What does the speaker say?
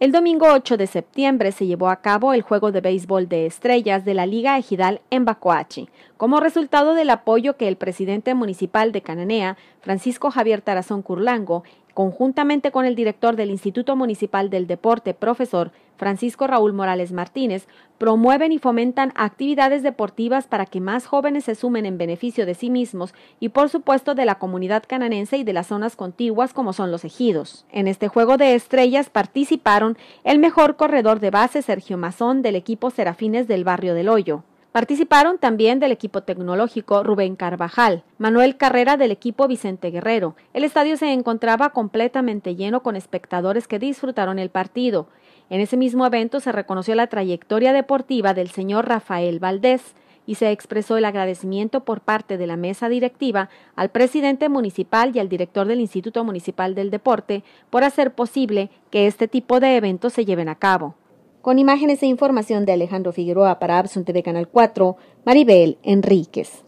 El domingo 8 de septiembre se llevó a cabo el juego de béisbol de estrellas de la Liga Ejidal en Bacoachi, como resultado del apoyo que el presidente municipal de Cananea, Francisco Javier Tarazón Curlango, conjuntamente con el director del Instituto Municipal del Deporte, profesor Francisco Raúl Morales Martínez, promueven y fomentan actividades deportivas para que más jóvenes se sumen en beneficio de sí mismos y por supuesto de la comunidad cananense y de las zonas contiguas como son los ejidos. En este juego de estrellas participaron el mejor corredor de base Sergio Mazón del equipo Serafines del barrio del Hoyo, Participaron también del equipo tecnológico Rubén Carvajal, Manuel Carrera del equipo Vicente Guerrero. El estadio se encontraba completamente lleno con espectadores que disfrutaron el partido. En ese mismo evento se reconoció la trayectoria deportiva del señor Rafael Valdés y se expresó el agradecimiento por parte de la mesa directiva al presidente municipal y al director del Instituto Municipal del Deporte por hacer posible que este tipo de eventos se lleven a cabo. Con imágenes e información de Alejandro Figueroa para Absun TV Canal 4, Maribel Enríquez.